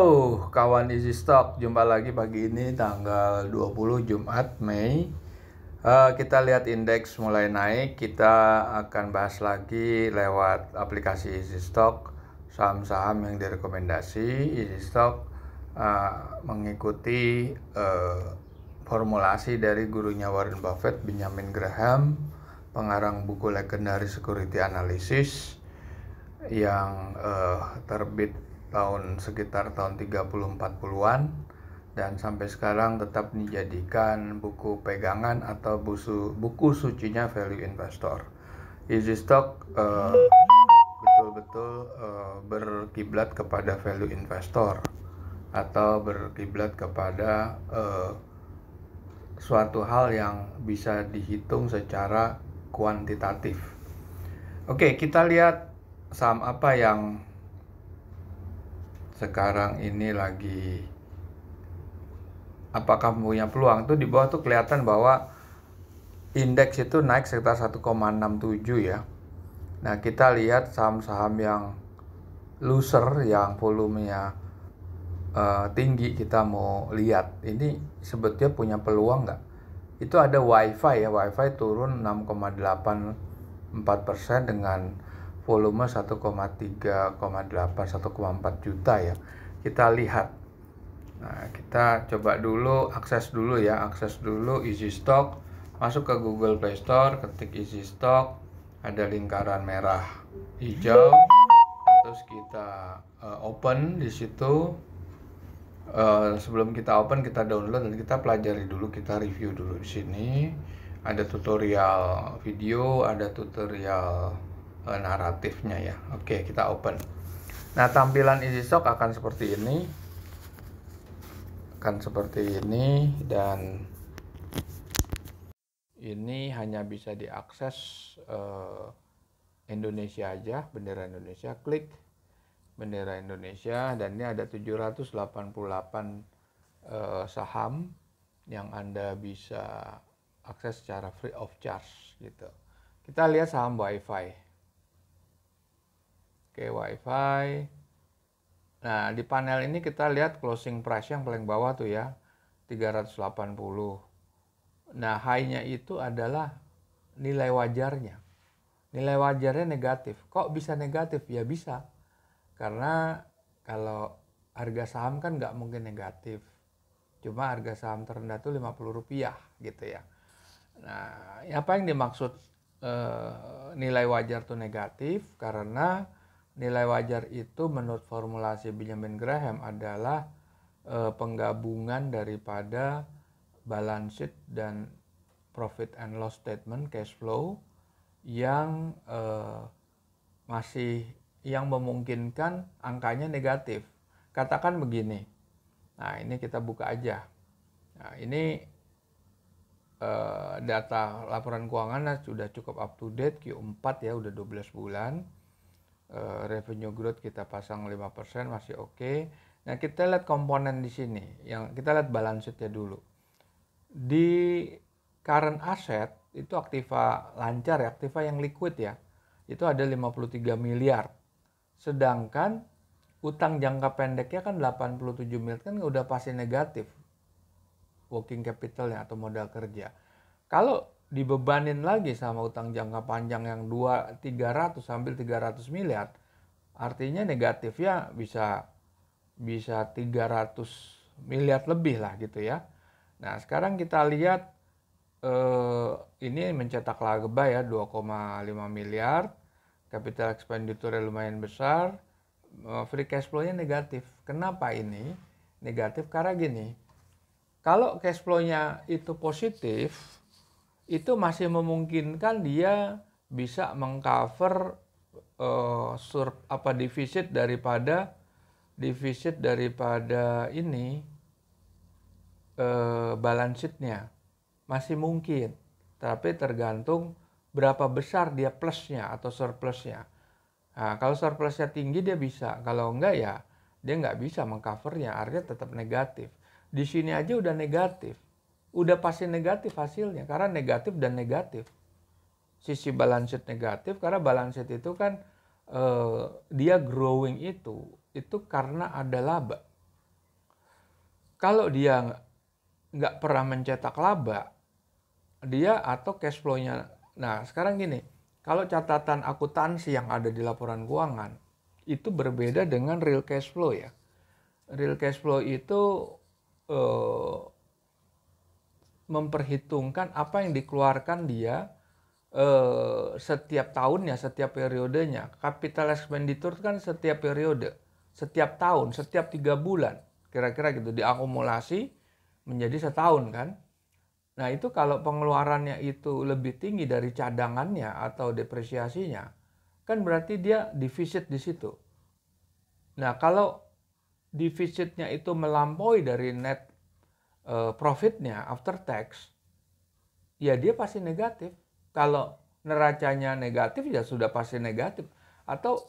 Oh, kawan Easy stock jumpa lagi pagi ini tanggal 20 Jumat Mei. Uh, kita lihat indeks mulai naik, kita akan bahas lagi lewat aplikasi Easy stock saham-saham yang direkomendasi. Easy stock uh, eh, mengikuti uh, formulasi dari gurunya Warren Buffett, Benjamin Graham, pengarang buku legendaris Security Analysis yang uh, terbit tahun sekitar tahun 30-40-an dan sampai sekarang tetap dijadikan buku pegangan atau buku buku sucinya value investor. Easy Stock eh, betul-betul uh, berkiblat kepada value investor atau berkiblat kepada uh, suatu hal yang bisa dihitung secara kuantitatif. Oke, kita lihat saham apa yang sekarang ini lagi apakah punya peluang tuh di bawah tuh kelihatan bahwa indeks itu naik sekitar 1,67 ya. Nah, kita lihat saham-saham yang loser yang volumenya uh, tinggi kita mau lihat ini sebetulnya punya peluang nggak? Itu ada WiFi ya, WiFi turun 6,84 persen dengan volume 1,3,8 1,4 juta ya kita lihat nah kita coba dulu akses dulu ya akses dulu easy stock masuk ke Google Play Store ketik easy stock ada lingkaran merah hijau terus kita uh, open di situ uh, sebelum kita open kita download dan kita pelajari dulu kita review dulu di sini ada tutorial video ada tutorial uh, naratifnya ya oke kita open nah tampilan easy akan seperti ini akan seperti ini dan ini hanya bisa diakses uh, Indonesia aja bendera Indonesia klik bendera Indonesia dan ini ada 788 uh, eh, saham yang Anda bisa akses secara free of charge gitu. Kita lihat saham WiFi. Oke, WiFi. Nah, di panel ini kita lihat closing price yang paling bawah tuh ya, 380. Nah, high-nya itu adalah nilai wajarnya. Nilai wajarnya negatif. Kok bisa negatif? Ya bisa. Karena kalau harga saham kan nggak mungkin negatif. Cuma harga saham terendah tuh 50 rupiah gitu ya. Nah, apa yang dimaksud e, nilai wajar tuh negatif? Karena Nilai wajar itu menurut formulasi Benjamin Graham adalah e, penggabungan daripada balance sheet dan profit and loss statement cash flow yang e, masih yang memungkinkan angkanya negatif. Katakan begini. Nah, ini kita buka aja. Nah, ini eh, data laporan keuangan sudah cukup up to date Q4 ya udah 12 bulan. Eh, revenue growth kita pasang 5% masih oke. Okay. Nah, kita lihat komponen di sini. Yang kita lihat balance sheet-nya dulu. Di current asset itu aktiva lancar ya, aktiva yang liquid ya. Itu ada 53 miliar. Sedangkan utang jangka pendeknya kan 87 miliar kan udah pasti negatif working capital capitalnya atau modal kerja. Kalau dibebanin lagi sama utang jangka panjang yang 2 300 sambil 300 miliar artinya negatifnya bisa bisa 300 miliar lebih lah gitu ya. Nah, sekarang kita lihat eh, ini mencetak laba ya 2,5 miliar, capital expenditure lumayan besar, eh, free cash flow-nya negatif. Kenapa ini? Negatif karena gini. Kalau cash flow-nya itu positif, itu masih memungkinkan dia bisa mengcover uh, sur apa defisit daripada defisit daripada ini uh, balance sheet masih mungkin tapi tergantung berapa besar dia plusnya atau surplusnya nah, kalau surplusnya tinggi dia bisa kalau enggak ya dia nggak bisa mengcovernya artinya tetap negatif di sini aja udah negatif udah pasti negatif hasilnya karena negatif dan negatif sisi balance sheet negatif karena balance sheet itu kan eh, dia growing itu itu karena ada laba kalau dia nggak pernah mencetak laba dia atau cash flow-nya nah sekarang gini kalau catatan akuntansi yang ada di laporan keuangan itu berbeda dengan real cash flow ya real cash flow itu eh, memperhitungkan apa yang dikeluarkan dia eh, setiap tahunnya, setiap periodenya. Capital expenditure kan setiap periode, setiap tahun, setiap tiga bulan, kira-kira gitu diakumulasi menjadi setahun kan. Nah itu kalau pengeluarannya itu lebih tinggi dari cadangannya atau depresiasinya, kan berarti dia defisit di situ. Nah kalau defisitnya itu melampaui dari net uh, profitnya after tax, ya dia pasti negatif. Kalau neracanya negatif ya sudah pasti negatif. Atau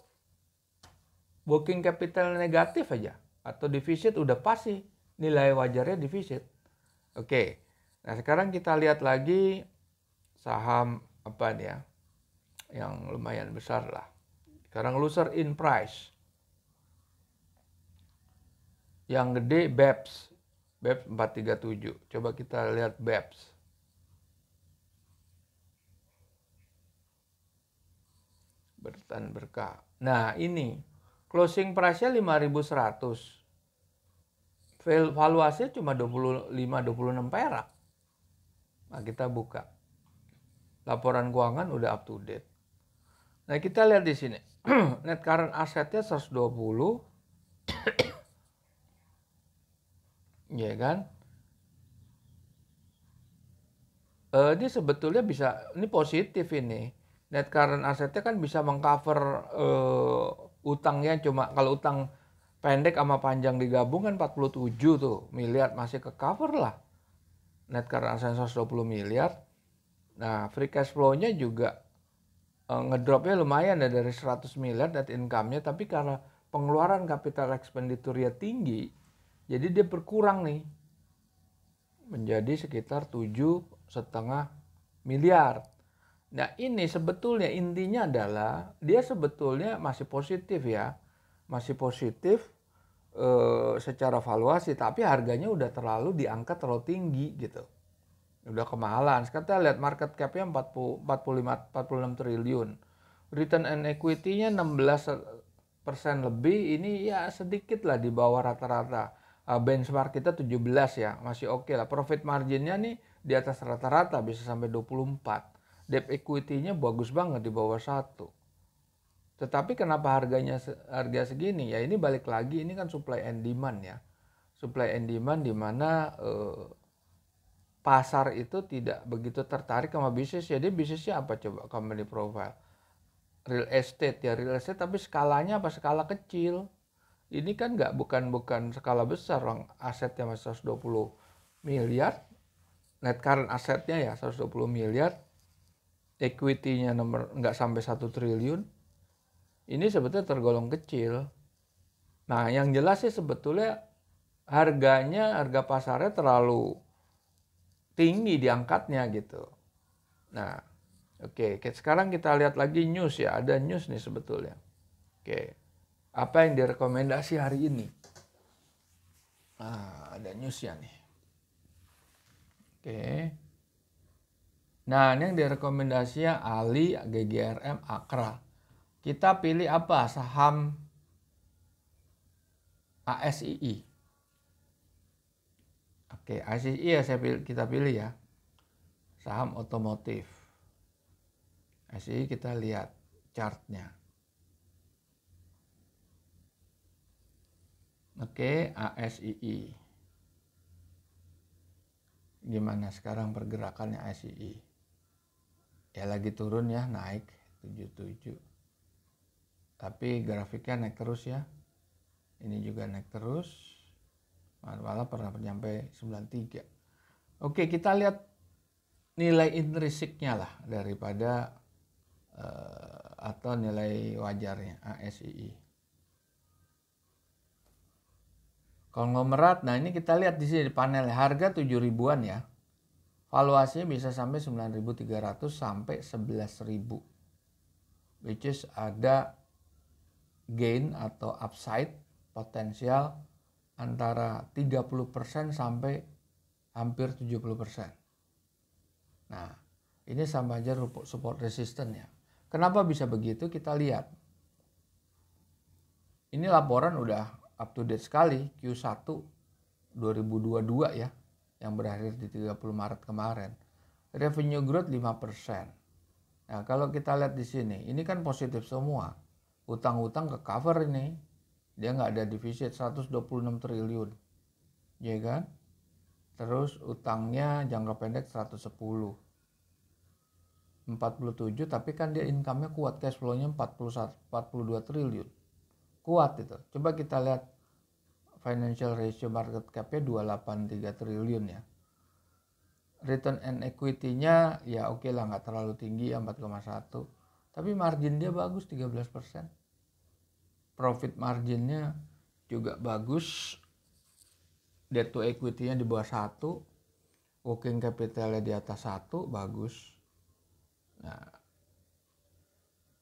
working capital negatif aja. Atau defisit udah pasti nilai wajarnya defisit. Oke, nah sekarang kita lihat lagi saham apa nih ya, yang lumayan besar lah. Sekarang loser in price. Yang gede BEPS BEPS 437. Coba kita lihat BEPS. Bertan berkah. Nah, ini closing price-nya 5100. Valuasinya cuma 25 26 perak. Nah, kita buka. Laporan keuangan udah up to date. Nah, kita lihat di sini. Net current asset-nya 120 ya kan uh, eh, ini sebetulnya bisa ini positif ini net current assetnya kan bisa mengcover uh, utangnya cuma kalau utang pendek sama panjang digabung kan 47 tuh miliar masih ke cover lah net current asset 120 miliar nah free cash flow-nya juga uh, ngedropnya lumayan ya dari 100 miliar net income-nya tapi karena pengeluaran capital expenditure-nya tinggi jadi dia berkurang nih menjadi sekitar tujuh setengah miliar. Nah ini sebetulnya intinya adalah dia sebetulnya masih positif ya, masih positif e, secara valuasi, tapi harganya udah terlalu diangkat terlalu tinggi gitu, udah kemahalan. Sekarang lihat market capnya empat 45, 46 triliun, return and equity-nya 16 persen lebih, ini ya sedikit lah di bawah rata-rata Ah, benchmark kita 17 ya, masih oke okay lah. Profit marginnya nih di atas rata-rata bisa sampai 24. Debt equity-nya bagus banget di bawah satu. Tetapi kenapa harganya harga segini? Ya ini balik lagi ini kan supply and demand ya. Supply and demand di mana eh, pasar itu tidak begitu tertarik sama bisnis ya. bisnisnya apa coba company profile? Real estate ya, real estate tapi skalanya apa skala kecil ini kan nggak bukan bukan skala besar orang asetnya masih 120 miliar net current asetnya ya 120 miliar equity-nya nomor nggak sampai 1 triliun ini sebetulnya tergolong kecil nah yang jelas sih sebetulnya harganya harga pasarnya terlalu tinggi diangkatnya gitu nah oke okay. sekarang kita lihat lagi news ya ada news nih sebetulnya oke okay apa yang direkomendasi hari ini. Ah, ada ya nih. Oke. Nah, ini yang direkomendasinya Ali, GGRM, Akra. Kita pilih apa? Saham ASII. Oke, ASII ya saya pilih, kita pilih ya. Saham otomotif. ASII kita lihat chartnya. Oke, ASII. Gimana sekarang pergerakannya ASII? Ya lagi turun ya, naik 77. Tapi grafiknya naik terus ya. Ini juga naik terus. Malah pernah nyampe 93. Oke, kita lihat nilai intrinsiknya lah daripada uh, atau nilai wajarnya ASII. Konglomerat, nah ini kita lihat di sini di panel ya. harga 7 ribuan ya. Valuasinya bisa sampai 9.300 sampai 11.000. Which is ada gain atau upside potensial antara 30% sampai hampir 70%. Nah, ini sama aja support resistance ya. Kenapa bisa begitu? Kita lihat. Ini laporan udah up to date sekali Q1 2022 ya yang berakhir di 30 Maret kemarin. Revenue growth 5%. Nah, kalau kita lihat di sini, ini kan positif semua. Utang-utang ke cover ini. Dia nggak ada defisit 126 triliun. Ya kan? Terus utangnya jangka pendek 110. 47 tapi kan dia income-nya kuat, cash flow-nya 41 42 triliun. Kuat itu. Coba kita lihat financial ratio market cap-nya 283 triliun ya. Return and equity-nya ya oke okay lah nggak terlalu tinggi ya 4,1. Tapi margin dia bagus 13%. Profit margin-nya juga bagus. Debt to equity-nya di bawah 1. Working capital-nya di atas 1, bagus. Nah,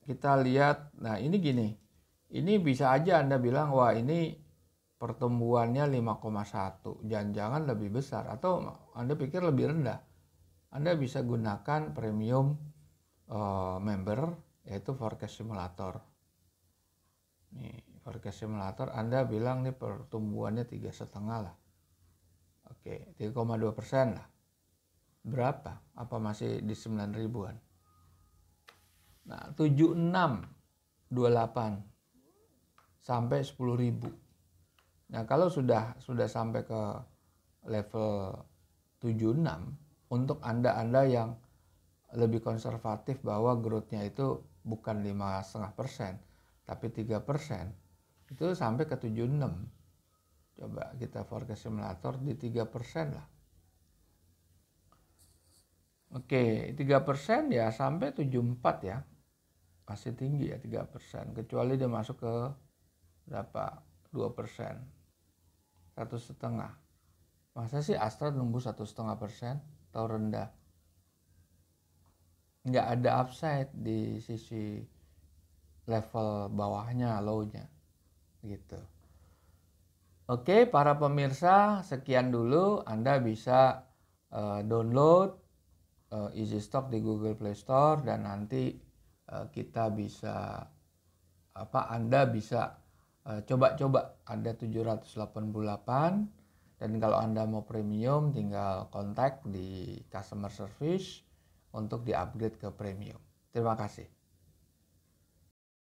kita lihat, nah ini gini. Ini bisa aja Anda bilang, wah ini pertumbuhannya 5,1 jangan-jangan lebih besar atau Anda pikir lebih rendah Anda bisa gunakan premium uh, member yaitu forecast simulator nih forecast simulator Anda bilang nih pertumbuhannya tiga setengah lah oke 3,2 persen lah berapa apa masih di 9 ribuan nah 76 28 sampai 10.000 Nah, kalau sudah sudah sampai ke level 76 untuk Anda-anda yang lebih konservatif bahwa growth-nya itu bukan lima persen tapi tiga persen Itu sampai ke 76. Coba kita forecast simulator di tiga persen lah. Oke, tiga persen ya sampai tujuh empat ya. Masih tinggi ya tiga persen kecuali dia masuk ke berapa? dua persen satu setengah masa sih Astra nunggu satu setengah persen atau rendah nggak ada upside di sisi level bawahnya lownya gitu Oke para pemirsa sekian dulu Anda bisa uh, download uh, Easy Stock di Google Play Store dan nanti uh, kita bisa apa Anda bisa Eh, coba-coba ada 788 dan kalau Anda mau premium tinggal kontak di customer service untuk di-upgrade ke premium. Terima kasih.